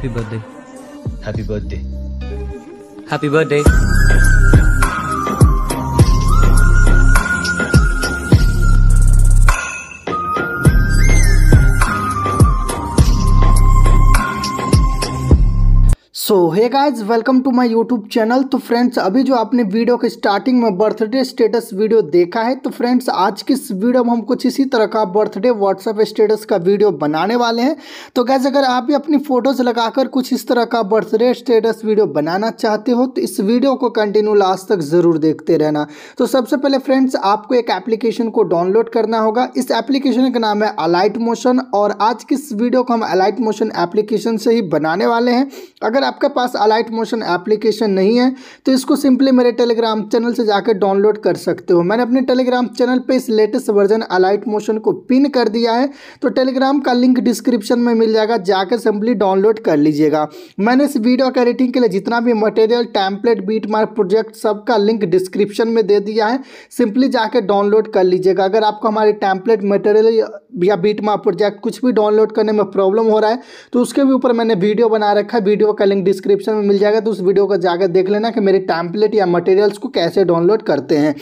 Happy birthday. Happy birthday. Happy birthday. So hey guys welcome to my YouTube channel तो friends अभी जो आपने video के starting में बर्थडे स्टेटस वीडियो देखा है तो फ्रेंड्स आज की इस वीडियो में हम कुछ इसी तरह का बर्थडे व्हाट्सअप स्टेटस का वीडियो बनाने वाले हैं तो गैज अगर आप भी अपनी फ़ोटोज़ लगाकर कुछ इस तरह का बर्थडे स्टेटस वीडियो बनाना चाहते हो तो इस वीडियो को कंटिन्यू लास्ट तक ज़रूर देखते रहना तो सबसे पहले फ्रेंड्स आपको एक एप्लीकेशन को डाउनलोड करना होगा इस एप्लीकेशन का नाम है अलाइट मोशन और आज की इस वीडियो को हम अलाइट मोशन एप्लीकेशन से ही बनाने वाले हैं अगर आप आपके पास अलाइट मोशन एप्लीकेशन नहीं है तो इसको सिंपली मेरे टेलीग्राम चैनल से जाकर डाउनलोड कर सकते हो मैंने अपने टेलीग्राम चैनल पर इस लेटेस्ट वर्जन अलाइट मोशन को पिन कर दिया है तो टेलीग्राम का लिंक डिस्क्रिप्शन में मिल जाएगा जाकर सिंपली डाउनलोड कर लीजिएगा मैंने इस वीडियो का एडिटिंग के लिए जितना भी material template beat mark project सबका लिंक डिस्क्रिप्शन में दे दिया है सिंपली जाकर डाउनलोड कर लीजिएगा अगर आपको हमारे टैंपलेट मटेरियल या बीट मार्क प्रोजेक्ट कुछ भी डाउनलोड करने में प्रॉब्लम हो रहा है तो उसके भी ऊपर मैंने वीडियो बना रखा है वीडियो का लिंक डिस्क्रिप्शन में मिल जाएगा तो उस वीडियो को जाकर देख लेना कि मेरे टैंपलेट या मटेरियल्स को कैसे डाउनलोड करते हैं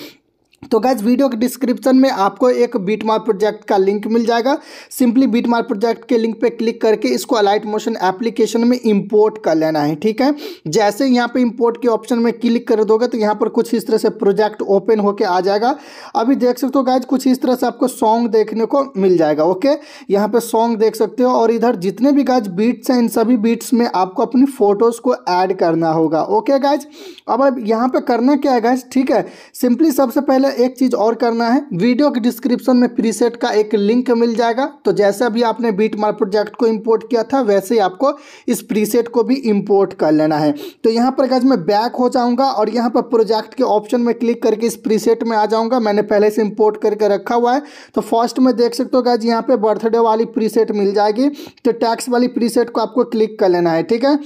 तो गैज वीडियो के डिस्क्रिप्शन में आपको एक बीटमार प्रोजेक्ट का लिंक मिल जाएगा सिंपली बीटमार प्रोजेक्ट के लिंक पे क्लिक करके इसको अलाइट मोशन एप्लीकेशन में इंपोर्ट कर लेना है ठीक है जैसे यहाँ पे इंपोर्ट के ऑप्शन में क्लिक कर दोगे तो यहाँ पर कुछ इस तरह से प्रोजेक्ट ओपन होके आ जाएगा अभी देख सकते हो गैज कुछ इस तरह से आपको सॉन्ग देखने को मिल जाएगा ओके यहाँ पर सॉन्ग देख सकते हो और इधर जितने भी गैज बीट्स हैं इन सभी बीट्स में आपको अपनी फ़ोटोज़ को ऐड करना होगा ओके गैज अब यहाँ पर करना क्या है गैज ठीक है सिंपली सबसे पहले आपने एक चीज़ और करना है वीडियो के डिस्क्रिप्शन में प्रीसेट का एक लिंक मिल जाएगा तो जैसे अभी आपने बीट मार प्रोजेक्ट को इंपोर्ट किया था वैसे ही आपको इस प्रीसेट को भी इंपोर्ट कर लेना है तो यहाँ पर गज मैं बैक हो जाऊँगा और यहाँ पर प्रोजेक्ट के ऑप्शन में क्लिक करके इस प्रीसेट में आ जाऊँगा मैंने पहले से इम्पोर्ट करके रखा हुआ है तो फर्स्ट में देख सकते हो गज यहाँ पर बर्थडे वाली प्रीसेट मिल जाएगी तो टैक्स वाली प्रीसेट को आपको क्लिक कर लेना है ठीक है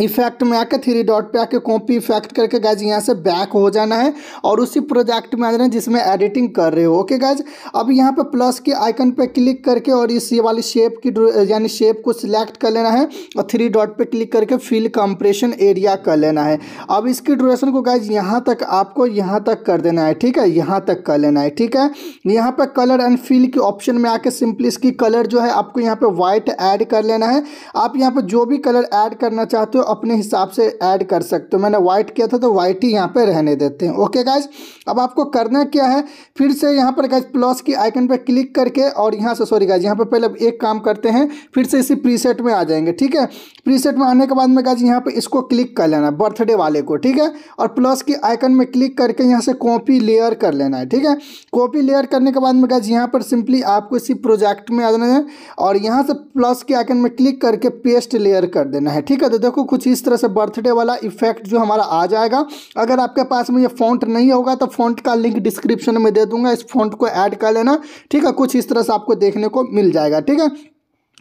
इफेक्ट में आके थ्री डॉट पे आके कॉपी इफेक्ट करके गाइज यहाँ से बैक हो जाना है और उसी प्रोजेक्ट में आ जाना है जिसमें एडिटिंग कर रहे हो ओके गाइज अब यहाँ पे प्लस के आइकन पे क्लिक करके और इस ये वाली शेप की यानी शेप को सिलेक्ट कर लेना है और थ्री डॉट पे क्लिक करके फिल कंप्रेशन एरिया कर लेना है अब इसकी ड्यूरेशन को गाइज यहाँ तक आपको यहाँ तक कर देना है ठीक है यहाँ तक कर लेना है ठीक है यहाँ पर कलर एंड फिल के ऑप्शन में आके सिंपली इसकी कलर जो है आपको यहाँ पर वाइट ऐड कर लेना है आप यहाँ पर जो भी कलर ऐड करना चाहते हो अपने हिसाब से ऐड कर सकते हो मैंने वाइट किया था तो वाइट ही यहाँ पे रहने देते हैं ओके गाइज अब आपको करना क्या है फिर से यहाँ पर गाइज प्लस की आइकन पर क्लिक करके और यहाँ से सॉरी गाइज यहाँ पर पहले एक काम करते हैं फिर से इसी प्रीसेट में आ जाएंगे ठीक है प्रीसेट में आने के बाद में गाइज यहाँ पर इसको क्लिक कर लेना बर्थडे वाले को ठीक है और प्लस की आइकन में क्लिक करके यहाँ से कॉपी लेयर कर लेना है ठीक है कॉपी लेयर करने के बाद में गाइज यहाँ पर सिंपली आपको इसी प्रोजेक्ट में आ जाना है और यहाँ से प्लस के आइकन में क्लिक करके पेस्ट लेयर कर देना है ठीक है तो देखो कुछ कुछ इस तरह से बर्थडे वाला इफेक्ट जो हमारा आ जाएगा अगर आपके पास में ये फॉन्ट नहीं होगा तो फॉन्ट का लिंक डिस्क्रिप्शन में दे दूंगा इस फॉन्ट को ऐड कर लेना ठीक है कुछ इस तरह से आपको देखने को मिल जाएगा ठीक है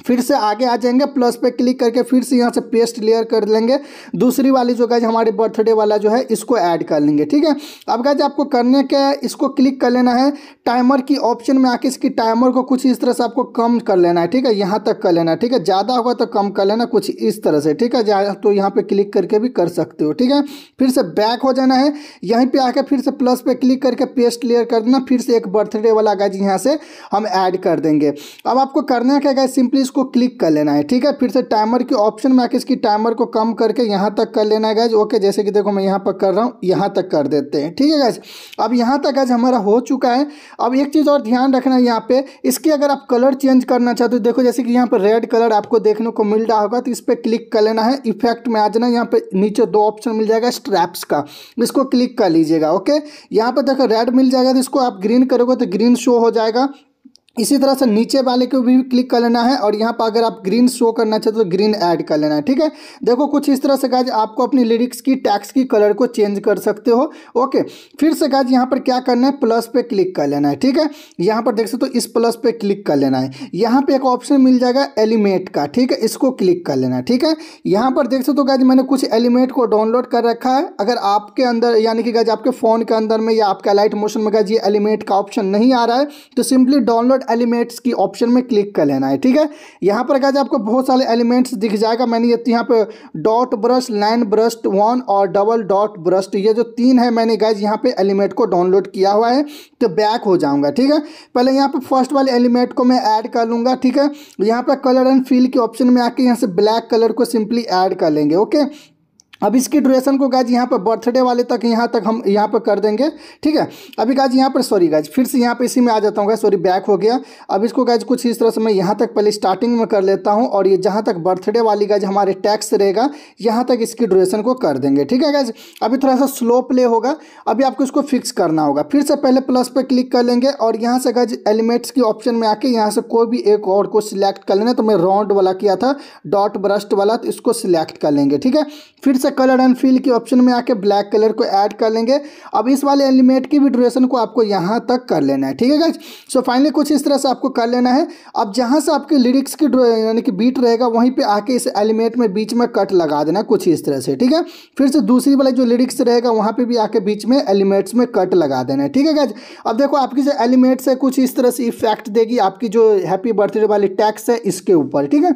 फिर से आगे आ जाएंगे प्लस पे क्लिक करके फिर से यहाँ से पेस्ट लेयर कर लेंगे दूसरी वाली जो गाइज हमारे बर्थडे वाला जो है इसको ऐड कर लेंगे ठीक है अब गाइज आपको करने के इसको क्लिक कर लेना है टाइमर की ऑप्शन में आके इसकी टाइमर को कुछ इस तरह से आपको कम कर लेना है ठीक है यहाँ तक कर लेना है ठीक है ज़्यादा होगा तो कम कर लेना कुछ इस तरह से ठीक है तो यहाँ पर क्लिक करके भी कर सकते हो ठीक है फिर से बैक हो जाना है यहीं पर आकर फिर से प्लस पे क्लिक करके पेस्ट लेयर कर देना फिर से एक बर्थडे वाला गाइज यहाँ से हम ऐड कर देंगे अब आपको करने का गाइज सिंपली इसको क्लिक कर लेना है ठीक है फिर से टाइमर के ऑप्शन में आके इसकी टाइमर को कम करके यहाँ तक कर लेना है गैज ओके जैसे कि देखो मैं यहाँ पर कर रहा हूँ यहाँ तक कर देते हैं ठीक है गैज अब यहाँ तक गैज हमारा हो चुका है अब एक चीज़ और ध्यान रखना है यहाँ पर इसके अगर आप कलर चेंज करना चाहते हो देखो जैसे कि यहाँ पर रेड कलर आपको देखने को मिल रहा होगा तो इस पर क्लिक कर लेना है इफेक्ट में आ जाना यहाँ पर नीचे दो ऑप्शन मिल जाएगा स्ट्रैप्स का इसको क्लिक कर लीजिएगा ओके यहाँ पर देखो रेड मिल जाएगा तो इसको आप ग्रीन करोगे तो ग्रीन शो हो जाएगा इसी तरह से नीचे वाले को भी क्लिक कर लेना है और यहाँ पर अगर आप ग्रीन शो करना चाहते हो तो ग्रीन ऐड कर लेना है ठीक है देखो कुछ इस तरह से गाज आपको अपनी लिरिक्स की टैक्स की कलर को चेंज कर सकते हो ओके फिर से गाज यहाँ पर क्या करना है प्लस पे क्लिक कर लेना है ठीक है यहाँ पर देख सकते हो तो इस प्लस पे क्लिक कर लेना है यहाँ पर एक ऑप्शन मिल जाएगा एलिमेंट का ठीक है इसको क्लिक कर लेना है ठीक है यहाँ पर देख सकते हो तो गाज मैंने कुछ एलिमेंट को डाउनलोड कर रखा है अगर आपके अंदर यानी कि गाज आपके फ़ोन के अंदर में या आपका लाइट मोशन में गाज ये एलिमेंट का ऑप्शन नहीं आ रहा है तो सिंपली डाउनलोड एलिमेंट्स की ऑप्शन में क्लिक कर लेना है ठीक है यहाँ पर गाइज आपको बहुत सारे एलिमेंट्स दिख जाएगा मैंने ये यहाँ पे dot brush line brush one और डबल डॉट ब्रश ये जो तीन है मैंने गाइज यहाँ पे एलिमेंट को डाउनलोड किया हुआ है तो बैक हो जाऊँगा ठीक है पहले यहाँ पर फर्स्ट वाले एलिमेंट को मैं ऐड कर लूँगा ठीक है यहाँ पर कलर एंड फील के ऑप्शन में आके यहाँ से ब्लैक कलर को सिंपली ऐड कर लेंगे ओके अब इसकी ड्यूरेशन को गाज यहाँ पर बर्थडे वाले तक यहाँ तक हम यहाँ पर कर देंगे ठीक है अभी गाज यहाँ पर सॉरी गाज फिर से यहाँ पर इसी में आ जाता हूँ गाज सॉरी बैक हो गया अब इसको गाज कुछ इस तरह से मैं यहाँ तक पहले स्टार्टिंग में कर लेता हूँ और ये जहाँ तक बर्थडे वाली गाज हमारे टैक्स रहेगा यहाँ तक इसकी ड्यूरेशन को कर देंगे ठीक है गाज अभी थोड़ा सा स्लो प्ले होगा अभी आपको इसको फिक्स करना होगा फिर से पहले प्लस पर क्लिक कर लेंगे और यहाँ से गाज एलिमेंट्स की ऑप्शन में आके यहाँ से कोई भी एक और को सिलेक्ट कर लेना तो मैं राउंड वाला किया था डॉट ब्रस्ट वाला तो इसको सिलेक्ट कर लेंगे ठीक है फिर से से कलर एंड फील के ऑप्शन में आके ब्लैक कलर को ऐड कर लेंगे अब इस वाले एलिमेंट की भी ड्यूरेशन को आपको यहाँ तक कर लेना है ठीक है गाइज सो फाइनली कुछ इस तरह से आपको कर लेना है अब जहाँ से आपके लिरिक्स की यानी कि बीट रहेगा वहीं पर आके इस एलिमेंट में बीच में कट लगा देना कुछ इस तरह से ठीक है फिर से दूसरी वाला जो लिरिक्स रहेगा वहाँ पर भी आके बीच में एलिमेंट्स में कट लगा देना है ठीक है गाइज अब देखो आपकी जो एलिमेंट्स है कुछ इस तरह से इफेक्ट देगी आपकी जो हैप्पी बर्थडे वाली टैक्स है इसके ऊपर ठीक है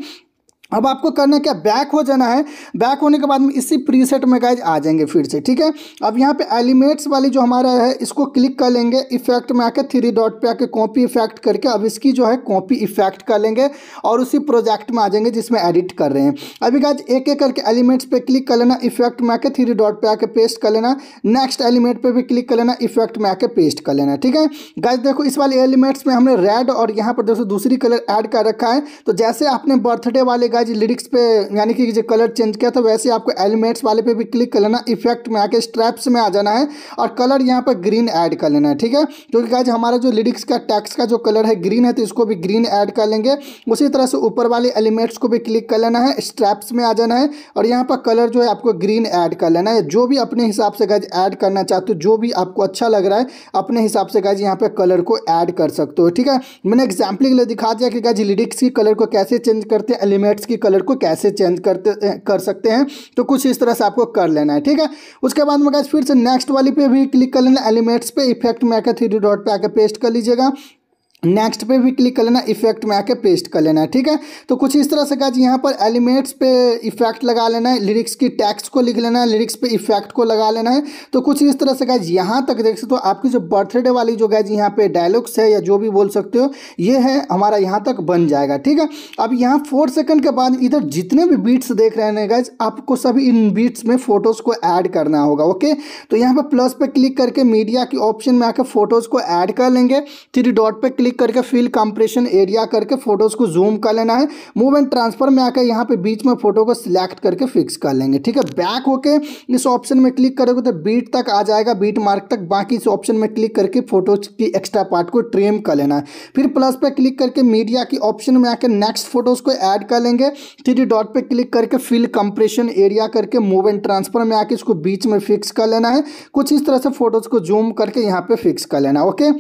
अब आपको करना क्या बैक हो जाना है बैक होने के बाद में इसी प्रीसेट में गाइज आ जाएंगे फिर से ठीक है अब यहाँ पे एलिमेंट्स वाली जो हमारा है इसको क्लिक कर लेंगे इफेक्ट में आके थ्री डॉट पे आके कॉपी इफेक्ट करके अब इसकी जो है कॉपी इफेक्ट कर लेंगे और उसी प्रोजेक्ट में आ जाएंगे जिसमें एडिट कर रहे हैं अभी गाइज एक एक करके एलिमेंट्स पर क्लिक कर लेना इफेक्ट में आके थ्री डॉट पे आके पेस्ट कर लेना नेक्स्ट एलिमेंट पर भी क्लिक कर लेना इफेक्ट में आके पेस्ट कर लेना ठीक है गाइज देखो इस वाले एलिमेंट्स में हमने रेड और यहाँ पर दोस्तों दूसरी कलर एड कर रखा है तो जैसे आपने बर्थडे वाले गाइज लिरिक्स पे यानी कि जो कलर चेंज किया था वैसे आपको एलिमेंट्स वाले पे भी क्लिक कर लेना इफेक्ट में आके स्ट्रैप्स में आ जाना है और कलर यहाँ पर ग्रीन ऐड कर लेना है ठीक है क्योंकि गाइज हमारा जो लिरिक्स का टैक्स का जो कलर है ग्रीन है तो इसको भी ग्रीन ऐड कर लेंगे उसी तरह से ऊपर वाले एलिमेंट्स को भी क्लिक कर लेना है स्ट्रैप्स में आ जाना है और यहाँ पर कलर जो है आपको ग्रीन ऐड कर लेना है जो भी अपने हिसाब से गाइज ऐड करना चाहते हो जो भी आपको अच्छा लग रहा है अपने हिसाब से गाइज यहाँ पर कलर को ऐड कर सकते हो ठीक है मैंने एग्जाम्पल के लिए दिखा दिया कि गाइज लिरिक्स की कलर को कैसे चेंज करते हैं एलिमेंट्स के कलर को कैसे चेंज करते कर सकते हैं तो कुछ इस तरह से आपको कर लेना है ठीक है उसके बाद में फिर से नेक्स्ट वाली पे भी क्लिक कर लेना एलिमेंट्स पे इफेक्ट मैके थ्री डॉट पे आकर पेस्ट कर लीजिएगा नेक्स्ट पे भी क्लिक कर लेना इफेक्ट में आके पेस्ट कर लेना है ठीक है तो कुछ इस तरह से कहा यहाँ पर एलिमेंट्स पे इफेक्ट लगा लेना है लिरिक्स की टैक्स को लिख लेना है लिरिक्स पे इफेक्ट को लगा लेना है तो कुछ इस तरह से कहा यहाँ तक देख सकते हो आपकी जो बर्थडे वाली जो गैज यहाँ पे डायलॉग्स है या जो भी बोल सकते हो ये है हमारा यहाँ तक बन जाएगा ठीक है अब यहाँ फोर सेकेंड के बाद इधर जितने भी बीट्स देख रहे हैं गाइज आपको सभी इन बीट्स में फोटोज़ को ऐड करना होगा ओके तो यहाँ पर प्लस पे क्लिक करके मीडिया की ऑप्शन में आकर फोटोज़ को ऐड कर लेंगे थ्री डॉट पर क्लिक क्लिक करके फिल कंप्रेशन एरिया करके फोटोज़ को जूम कर लेना है मूव एंड ट्रांसफर में आकर यहाँ पे बीच में फोटो को सिलेक्ट करके फिक्स कर लेंगे ठीक है बैक होके इस ऑप्शन में क्लिक करोगे तो बीट तक आ जाएगा बीट मार्क तक बाकी इस ऑप्शन में क्लिक करके फोटोज की एक्स्ट्रा पार्ट को ट्रेम कर लेना है फिर प्लस पर क्लिक करके मीडिया की ऑप्शन में आकर नेक्स्ट फोटोज को ऐड कर लेंगे थ्री डॉट पर क्लिक करके फिल कंप्रेशन एरिया करके मूव एंड ट्रांसफर में आकर इसको बीच में फिक्स कर लेना है कुछ इस तरह से फोटोज को जूम करके यहाँ पे फिक्स कर लेना ओके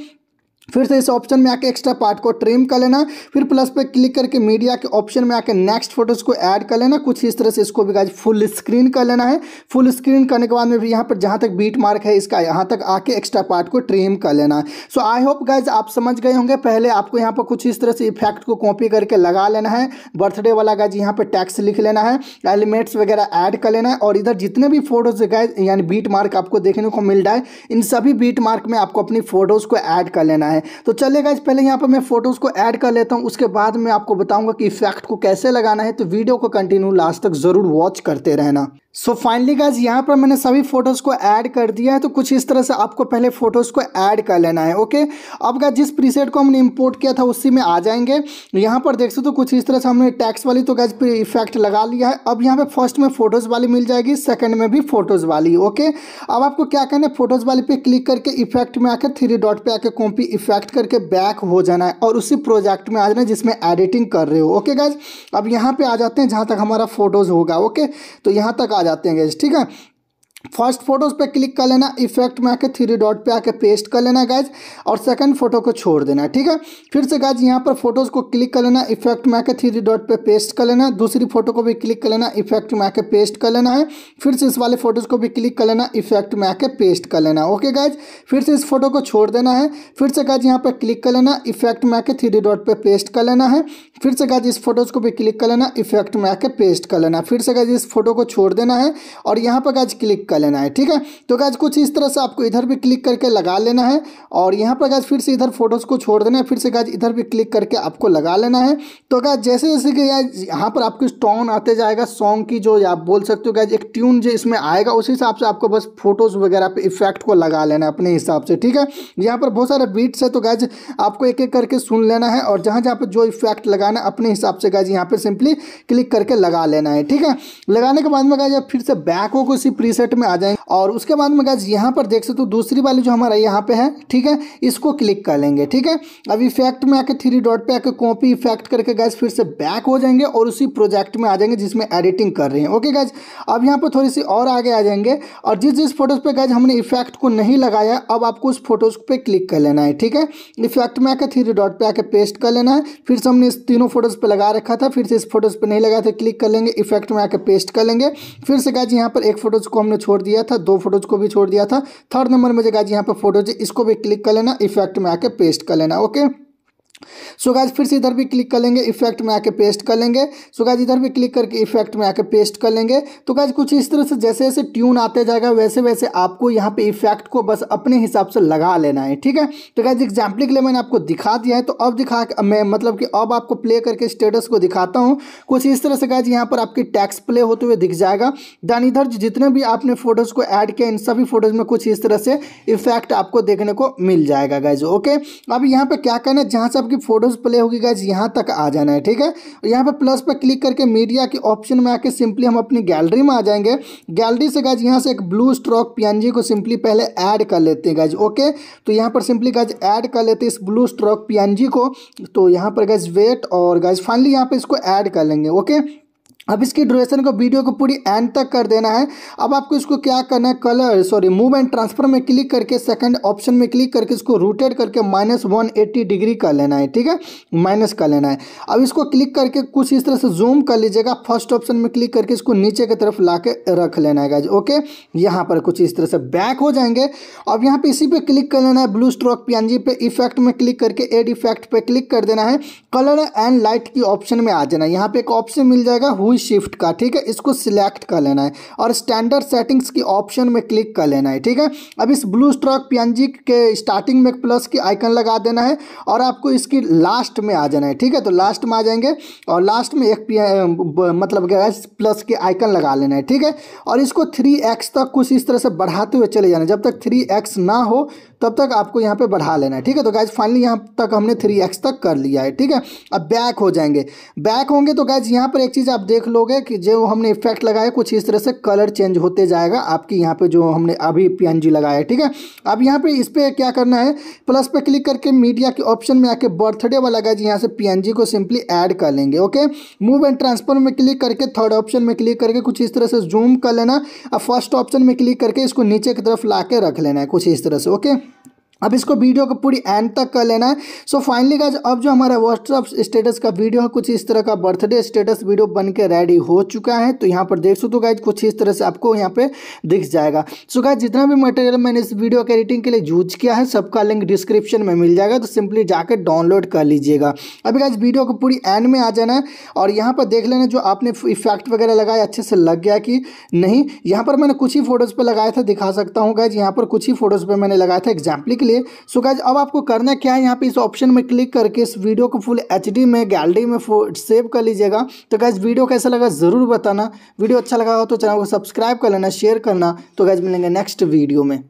फिर से इस ऑप्शन में आके एक्स्ट्रा पार्ट को ट्रिम कर लेना फिर प्लस पे क्लिक करके मीडिया के ऑप्शन में आके नेक्स्ट फोटोज को ऐड कर लेना कुछ इस तरह से इसको भी गाइज फुल स्क्रीन कर लेना है फुल स्क्रीन करने के बाद में भी यहाँ पर जहाँ तक बीट मार्क है इसका यहाँ तक आके एक्स्ट्रा पार्ट को ट्रिम कर लेना सो आई होप गाइज आप समझ गए होंगे पहले आपको यहाँ पर कुछ इस तरह से इफेक्ट को कॉपी करके लगा लेना है बर्थडे वाला गाइज यहाँ पर टैक्स लिख लेना है एलिमेंट्स वगैरह ऐड कर लेना है और इधर जितने भी फोटोज गाइज यानी बीट मार्क आपको देखने को मिल रहा है इन सभी बीट मार्क में आपको अपनी फोटोज को ऐड कर लेना है है तो चलेगा इस पहले यहाँ पर मैं फोटोज़ को ऐड कर लेता हूँ उसके बाद मैं आपको बताऊँगा कि इफेक्ट को कैसे लगाना है तो वीडियो को कंटिन्यू लास्ट तक ज़रूर वॉच करते रहना सो फाइनली गाइज यहाँ पर मैंने सभी फोटोज़ को ऐड कर दिया है तो कुछ इस तरह से आपको पहले फ़ोटोज़ को ऐड कर लेना है ओके अब गाइज जिस प्रीसेट को हमने इंपोर्ट किया था उसी में आ जाएंगे यहाँ पर देख सकते हो तो कुछ इस तरह से हमने टैक्स वाली तो गाइज इफेक्ट लगा लिया है अब यहाँ पे फर्स्ट में फ़ोटोज़ वाली मिल जाएगी सेकेंड में भी फ़ोटोज़ वाली ओके अब आपको क्या करना है फ़ोटोज़ वाली पे क्लिक करके इफेक्ट में आकर थ्री डॉट पर आकर कॉपी इफेक्ट करके बैक हो जाना है और उसी प्रोजेक्ट में आ जाना है जिसमें एडिटिंग कर रहे हो ओके गाइज अब यहाँ पर आ जाते हैं जहाँ तक हमारा फ़ोटोज़ होगा ओके तो यहाँ तक आ जाते हैं गैस ठीक है फर्स्ट फोटो उस पर क्लिक कर लेना इफेक्ट में आके थ्री डॉट पे आके पेस्ट कर लेना गाइज और सेकंड फोटो को छोड़ देना ठीक है फिर से गाइज यहाँ पर फोटोज को क्लिक कर लेना इफेक्ट में आके थ्री डॉट पे पेस्ट कर लेना दूसरी फोटो को भी क्लिक कर लेना इफेक्ट में आके पेस्ट कर लेना है फिर से इस वाले फोटोज को भी क्लिक कर लेना इफेक्ट में आके पेस्ट कर लेना ओके गाइज फिर से इस फोटो को छोड़ देना है फिर से गाइज यहाँ पर क्लिक कर लेना इफेक्ट में आके थ्री डॉट पे पेस्ट कर लेना है फिर से गाइज इस फोटोज को भी क्लिक कर लेना इफेक्ट में आके पेस्ट कर लेना फिर से गाइज इस फोटो को छोड़ देना है और यहाँ पर गाइज क्लिक कर लेना है ठीक है तो गैज कुछ इस तरह से आपको इधर भी क्लिक करके लगा लेना है और यहाँ पर गैज फिर से इधर फोटोज़ को छोड़ देना है फिर से गैज इधर भी क्लिक करके आपको लगा लेना है तो गैज जैसे जैसे कि यार यहाँ पर आपको टोन आते जाएगा सॉन्ग की जो आप बोल सकते हो गैज एक ट्यून जो इसमें आएगा उस हिसाब से आपको बस फोटोज़ वगैरह पे इफेक्ट को लगा लेना है अपने हिसाब से ठीक है यहाँ पर बहुत सारे बीट्स है तो गैज आपको एक एक करके सुन लेना है और जहाँ जहाँ पर जो इफेक्ट लगाना है अपने हिसाब से गैज यहाँ पर सिंपली क्लिक करके लगा लेना है ठीक है लगाने के बाद में गैज फिर से बैक हो को उसी प्रीसेट में आ जाएंगे और उसके बाद में गैस यहाँ पर देख सकते हो दूसरी वाली जो हमारा यहाँ पे है ठीक है इसको क्लिक कर लेंगे ठीक है अब इफेक्ट में आके थ्री डॉट पे आके कॉपी इफेक्ट करके गैस फिर से बैक हो जाएंगे और उसी प्रोजेक्ट में आ जाएंगे जिसमें एडिटिंग कर रहे हैं ओके गैज अब यहाँ पर थोड़ी सी और आगे आ जाएंगे और जिस जिस फोटोज़ पर गैज हमने इफेक्ट को नहीं लगाया अब आपको उस फोटोज़ पर क्लिक कर लेना है ठीक है इफेक्ट में आके थ्री डॉट पर आके पेस्ट कर लेना है फिर से हमने इस तीनों फोटोज़ पर लगा रखा था फिर से इस फोटोज़ पर नहीं लगाया था क्लिक कर लेंगे इफेक्ट में आके पेस्ट कर लेंगे फिर से गैज यहाँ पर एक फोटोज़ को हमने छोड़ दिया था दो फोटोज को भी छोड़ दिया था थर्ड नंबर में जगह यहाँ पर फोटोज इसको भी क्लिक कर लेना इफेक्ट में आके पेस्ट कर लेना ओके सो so फिर से इधर भी क्लिक कर लेंगे इफेक्ट में आके पेस्ट कर लेंगे सो so इधर भी क्लिक करके इफेक्ट में आके पेस्ट कर लेंगे तो गाज कुछ इस तरह से जैसे जैसे ट्यून आते जाएगा वैसे वैसे आपको यहाँ पे इफेक्ट को बस अपने हिसाब से लगा लेना है ठीक है तो गाइज एग्जाम्पल के लिए मैंने आपको दिखा दिया है तो अब दिखा मैं मतलब कि अब आपको प्ले करके स्टेटस को दिखाता हूँ कुछ इस तरह से गाइज यहाँ पर आपकी टैक्स प्ले होते हुए दिख जाएगा दैन इधर जितने भी आपने फोटोज़ को ऐड किया इन सभी फोटोज़ में कुछ इस तरह से इफेक्ट आपको देखने को मिल जाएगा गाइज ओके अब यहाँ पर क्या करना है जहाँ से आप आपकी फोटोज प्ले होगी गाइज यहाँ तक आ जाना है ठीक है और यहाँ पर प्लस पर क्लिक करके मीडिया के ऑप्शन में आके सिंपली हम अपनी गैलरी में आ जाएंगे गैलरी से गाइज यहाँ से एक ब्लू स्ट्रोक पी को सिंपली पहले ऐड कर लेते हैं गाइज ओके तो यहाँ पर सिंपली गाइज ऐड कर लेते हैं इस ब्लू स्ट्रोक पी को तो यहाँ पर गाइज वेट और गाइज फाइनली यहाँ पर इसको ऐड कर लेंगे ओके okay? अब इसकी ड्यूरेशन को वीडियो को पूरी एंड तक कर देना है अब आपको इसको क्या करना है colour sorry move and transfer में क्लिक करके सेकंड ऑप्शन में क्लिक करके इसको रोटेट करके माइनस वन एट्टी डिग्री कर लेना है ठीक है माइनस कर लेना है अब इसको क्लिक करके कुछ इस तरह से जूम कर लीजिएगा फर्स्ट ऑप्शन में क्लिक करके इसको नीचे की तरफ ला के रख लेना है ओके यहाँ पर कुछ इस तरह से बैक हो जाएंगे अब यहाँ पर इसी पर क्लिक कर लेना है ब्लू स्ट्रोक पियानजी पे इफेक्ट में क्लिक करके एड इफेक्ट पे क्लिक कर देना है कलर एंड लाइट की ऑप्शन में आ जाना है यहाँ पर एक ऑप्शन मिल जाएगा हुई शिफ्ट का ठीक है इसको सिलेक्ट कर लेना है और स्टैंडर्ड सेटिंग्स की ऑप्शन में क्लिक कर लेना है ठीक है अब इस ब्लू स्ट्रॉक पी के स्टार्टिंग में प्लस की आइकन लगा देना है और आपको इसकी लास्ट में आ जाना है ठीक है तो लास्ट में आ जाएंगे और लास्ट में एक मतलब प्लस के आइकन लगा लेना है ठीक है और इसको थ्री तक कुछ इस तरह से बढ़ाते हुए चले जाना जब तक थ्री ना हो तब तक आपको यहाँ पे बढ़ा लेना है ठीक है तो गैज फाइनली यहाँ तक हमने थ्री एक्स तक कर लिया है ठीक है अब बैक हो जाएंगे बैक होंगे तो गैज यहाँ पर एक चीज़ आप देख लोगे कि जो हमने इफेक्ट लगाया कुछ इस तरह से कलर चेंज होते जाएगा आपकी यहाँ पे जो हमने अभी पी लगाया है ठीक है अब यहाँ पर इस पर क्या करना है प्लस पर क्लिक करके मीडिया के ऑप्शन में आके बर्थडे वाला गैज यहाँ से पी को सिंपली ऐड कर लेंगे ओके मूव एंड ट्रांसफर में क्लिक करके थर्ड ऑप्शन में क्लिक करके कुछ इस तरह से जूम कर लेना और फर्स्ट ऑप्शन में क्लिक करके इसको नीचे की तरफ ला रख लेना है कुछ इस तरह से ओके अब इसको वीडियो को पूरी एंड तक कर लेना है सो फाइनली गाइज अब जो हमारा व्हाट्सअप स्टेटस का वीडियो है कुछ इस तरह का बर्थडे स्टेटस वीडियो बन के रेडी हो चुका है तो यहाँ पर देख सो तो गाइज कुछ इस तरह से आपको यहाँ पे दिख जाएगा सो so, गाइज जितना भी मटेरियल मैंने इस वीडियो के एडिटिंग के लिए यूज किया है सबका लिंक डिस्क्रिप्शन में मिल जाएगा तो सिंपली जाकर डाउनलोड कर लीजिएगा अभी गाइज वीडियो को पूरी एंड में आ जाना है और यहाँ पर देख लेना जो आपने इफेक्ट वगैरह लगाया अच्छे से लग गया कि नहीं यहाँ पर मैंने कुछ ही फोटोज़ पर लगाया था दिखा सकता हूँ गाइज यहाँ पर कुछ ही फोटोज़ पर मैंने लगाया था एग्जाम्पली के लिए सो गाइज अब आपको करना क्या है यहाँ पे इस ऑप्शन में क्लिक करके इस वीडियो को फुल एच में गैलरी में सेव कर लीजिएगा तो गाइज वीडियो कैसा लगा ज़रूर बताना वीडियो अच्छा लगा हो तो चैनल को सब्सक्राइब कर लेना शेयर करना तो गाइज मिलेंगे नेक्स्ट वीडियो में